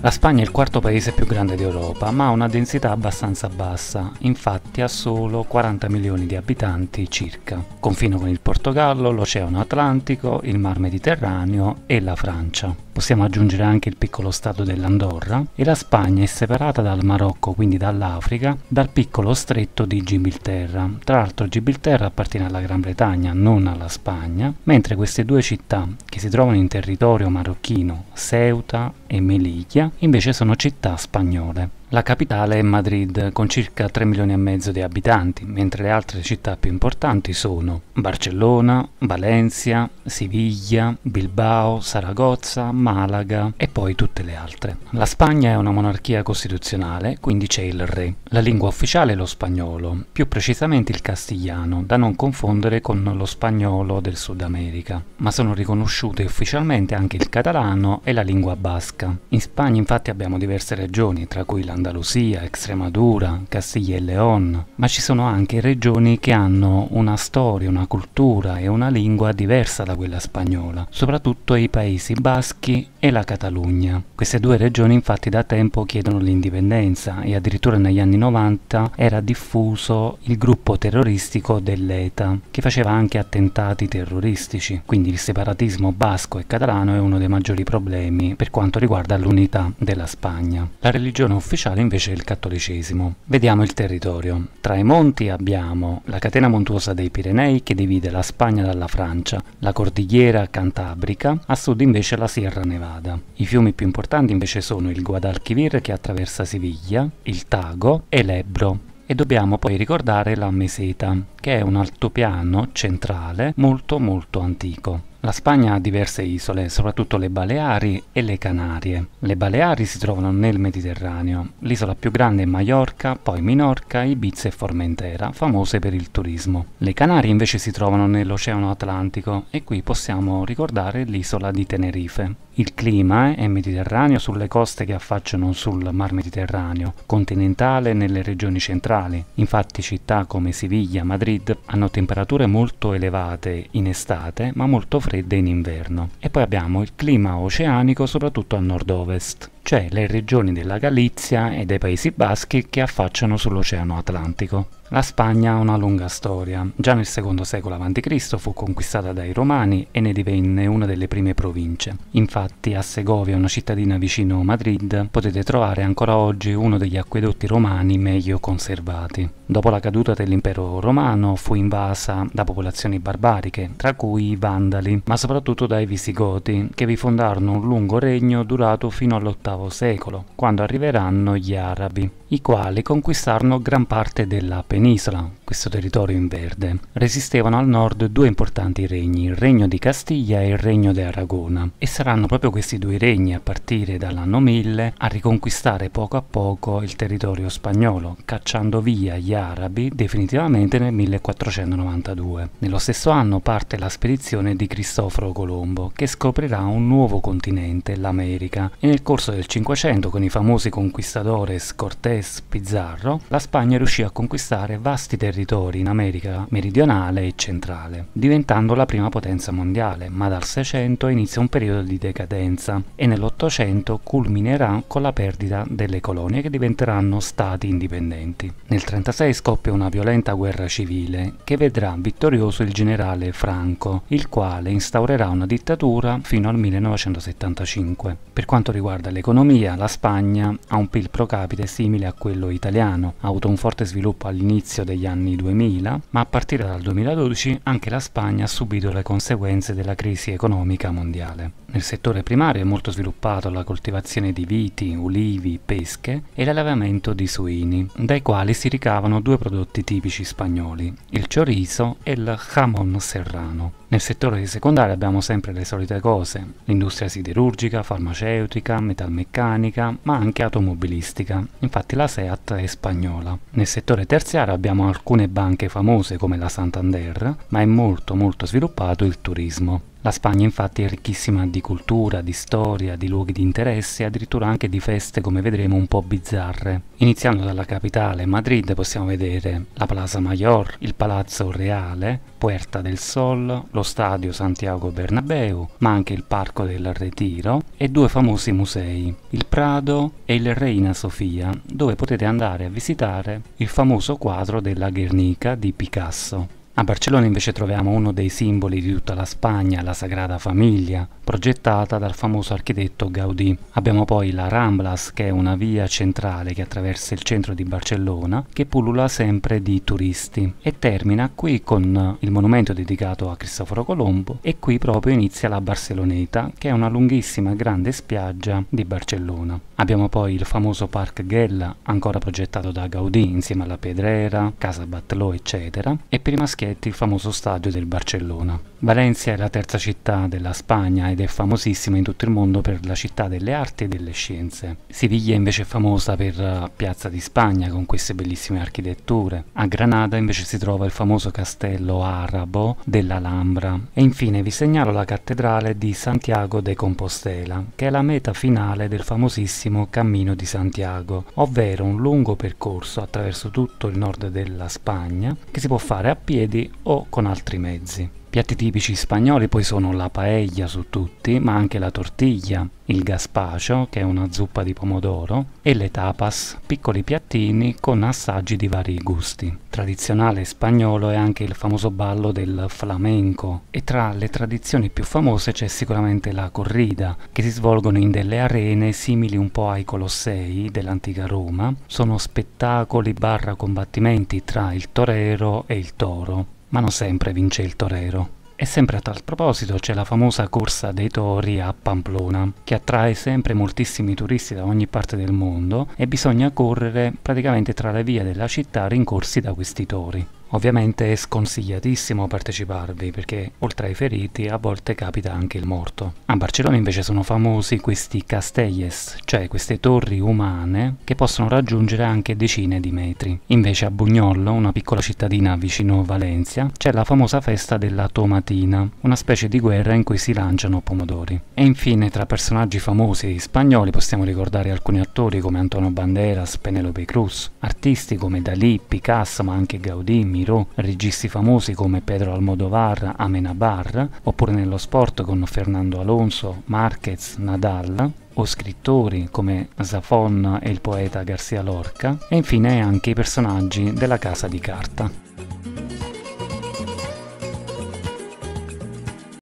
La Spagna è il quarto paese più grande d'Europa, ma ha una densità abbastanza bassa, infatti ha solo 40 milioni di abitanti circa. Confina con il Portogallo, l'Oceano Atlantico, il Mar Mediterraneo e la Francia. Possiamo aggiungere anche il piccolo stato dell'Andorra e la Spagna è separata dal Marocco, quindi dall'Africa, dal piccolo stretto di Gibilterra. Tra l'altro Gibilterra appartiene alla Gran Bretagna, non alla Spagna, mentre queste due città, che si trovano in territorio marocchino, Ceuta e Melichia, invece sono città spagnole. La capitale è Madrid, con circa 3 milioni e mezzo di abitanti, mentre le altre città più importanti sono Barcellona, Valencia, Siviglia, Bilbao, Saragozza, Malaga e poi tutte le altre. La Spagna è una monarchia costituzionale, quindi c'è il re. La lingua ufficiale è lo spagnolo, più precisamente il castigliano, da non confondere con lo spagnolo del Sud America, ma sono riconosciute ufficialmente anche il catalano e la lingua basca. In Spagna infatti abbiamo diverse regioni, tra cui la Andalusia, Extremadura, Castiglia e León, ma ci sono anche regioni che hanno una storia, una cultura e una lingua diversa da quella spagnola, soprattutto i Paesi Baschi e la Catalogna. Queste due regioni infatti da tempo chiedono l'indipendenza e addirittura negli anni 90 era diffuso il gruppo terroristico dell'ETA che faceva anche attentati terroristici, quindi il separatismo basco e catalano è uno dei maggiori problemi per quanto riguarda l'unità della Spagna. La religione ufficiale invece è il cattolicesimo. Vediamo il territorio. Tra i monti abbiamo la catena montuosa dei Pirenei che divide la Spagna dalla Francia, la cordigliera cantabrica, a sud invece la Sierra Nevada. Granada. I fiumi più importanti invece sono il Guadalquivir che attraversa Siviglia, il Tago e l'Ebro. E dobbiamo poi ricordare la Meseta, che è un altopiano centrale molto molto antico. La Spagna ha diverse isole, soprattutto le Baleari e le Canarie. Le Baleari si trovano nel Mediterraneo. L'isola più grande è Maiorca, poi Minorca, Ibiza e Formentera, famose per il turismo. Le Canarie invece si trovano nell'Oceano Atlantico e qui possiamo ricordare l'isola di Tenerife. Il clima è mediterraneo sulle coste che affacciano sul Mar Mediterraneo, continentale nelle regioni centrali. Infatti città come Siviglia, Madrid hanno temperature molto elevate in estate, ma molto fredde ed in inverno. E poi abbiamo il clima oceanico soprattutto a nord-ovest cioè le regioni della Galizia e dei Paesi Baschi che affacciano sull'Oceano Atlantico. La Spagna ha una lunga storia. Già nel secondo secolo a.C. fu conquistata dai Romani e ne divenne una delle prime province. Infatti a Segovia, una cittadina vicino a Madrid, potete trovare ancora oggi uno degli acquedotti romani meglio conservati. Dopo la caduta dell'impero romano fu invasa da popolazioni barbariche, tra cui i Vandali, ma soprattutto dai Visigoti, che vi fondarono un lungo regno durato fino all'VIII VIII secolo, quando arriveranno gli arabi i quali conquistarono gran parte della penisola, questo territorio in verde. Resistevano al nord due importanti regni, il regno di Castiglia e il regno di Aragona, e saranno proprio questi due regni a partire dall'anno 1000 a riconquistare poco a poco il territorio spagnolo, cacciando via gli arabi definitivamente nel 1492. Nello stesso anno parte la spedizione di Cristoforo Colombo, che scoprirà un nuovo continente, l'America, e nel corso del Cinquecento con i famosi conquistadores Cortés Cortés Pizarro, la Spagna riuscì a conquistare vasti territori in America meridionale e centrale, diventando la prima potenza mondiale, ma dal 600 inizia un periodo di decadenza e nell'Ottocento culminerà con la perdita delle colonie che diventeranno stati indipendenti. Nel 1936 scoppia una violenta guerra civile che vedrà vittorioso il generale Franco, il quale instaurerà una dittatura fino al 1975. Per quanto riguarda l'economia, la Spagna ha un PIL pro capite simile a quello italiano. Ha avuto un forte sviluppo all'inizio degli anni 2000, ma a partire dal 2012 anche la Spagna ha subito le conseguenze della crisi economica mondiale. Nel settore primario è molto sviluppato la coltivazione di viti, ulivi, pesche e l'allevamento di suini, dai quali si ricavano due prodotti tipici spagnoli, il chorizo e il jamón serrano. Nel settore di secondario abbiamo sempre le solite cose, l'industria siderurgica, farmaceutica, metalmeccanica, ma anche automobilistica, infatti la SEAT è spagnola. Nel settore terziario abbiamo alcune banche famose come la Santander, ma è molto molto sviluppato il turismo. La Spagna infatti è ricchissima di cultura, di storia, di luoghi di interesse e addirittura anche di feste come vedremo un po' bizzarre. Iniziando dalla capitale, Madrid, possiamo vedere la Plaza Mayor, il Palazzo Reale, Puerta del Sol, lo stadio Santiago Bernabeu, ma anche il Parco del Retiro e due famosi musei, il Prado e il Reina Sofia, dove potete andare a visitare il famoso quadro della Guernica di Picasso. A Barcellona invece troviamo uno dei simboli di tutta la Spagna, la Sagrada Famiglia, progettata dal famoso architetto Gaudí. Abbiamo poi la Ramblas, che è una via centrale che attraversa il centro di Barcellona, che pullula sempre di turisti. E termina qui con il monumento dedicato a Cristoforo Colombo e qui proprio inizia la Barceloneta, che è una lunghissima grande spiaggia di Barcellona. Abbiamo poi il famoso Parc Ghella, ancora progettato da Gaudí insieme alla Pedrera, Casa Batlló, eccetera. E prima schiera Marchetti il famoso stadio del Barcellona. Valencia è la terza città della Spagna ed è famosissima in tutto il mondo per la città delle arti e delle scienze. Siviglia invece è famosa per eh, Piazza di Spagna con queste bellissime architetture. A Granada invece si trova il famoso castello arabo dell'Alhambra. E infine vi segnalo la cattedrale di Santiago de Compostela, che è la meta finale del famosissimo Cammino di Santiago, ovvero un lungo percorso attraverso tutto il nord della Spagna che si può fare a piedi o con altri mezzi. Piatti tipici spagnoli poi sono la paella su tutti, ma anche la tortiglia, il gaspacio, che è una zuppa di pomodoro, e le tapas, piccoli piattini con assaggi di vari gusti. Tradizionale spagnolo è anche il famoso ballo del flamenco e tra le tradizioni più famose c'è sicuramente la corrida, che si svolgono in delle arene simili un po' ai Colossei dell'antica Roma. Sono spettacoli barra combattimenti tra il torero e il toro ma non sempre vince il torero. E sempre a tal proposito c'è la famosa corsa dei tori a Pamplona, che attrae sempre moltissimi turisti da ogni parte del mondo e bisogna correre praticamente tra le vie della città rincorsi da questi tori. Ovviamente è sconsigliatissimo parteciparvi perché oltre ai feriti a volte capita anche il morto. A Barcellona invece sono famosi questi castelles, cioè queste torri umane che possono raggiungere anche decine di metri. Invece a Bugnollo, una piccola cittadina vicino Valencia, c'è la famosa festa della tomatina, una specie di guerra in cui si lanciano pomodori. E infine tra personaggi famosi spagnoli possiamo ricordare alcuni attori come Antonio Banderas, Penelope Cruz, artisti come Dalì, Picasso ma anche Gaudí, Miró, registi famosi come Pedro Almodovar, Amenabar, oppure nello sport con Fernando Alonso, Marquez, Nadal, o scrittori come Zafon e il poeta García Lorca, e infine anche i personaggi della Casa di Carta.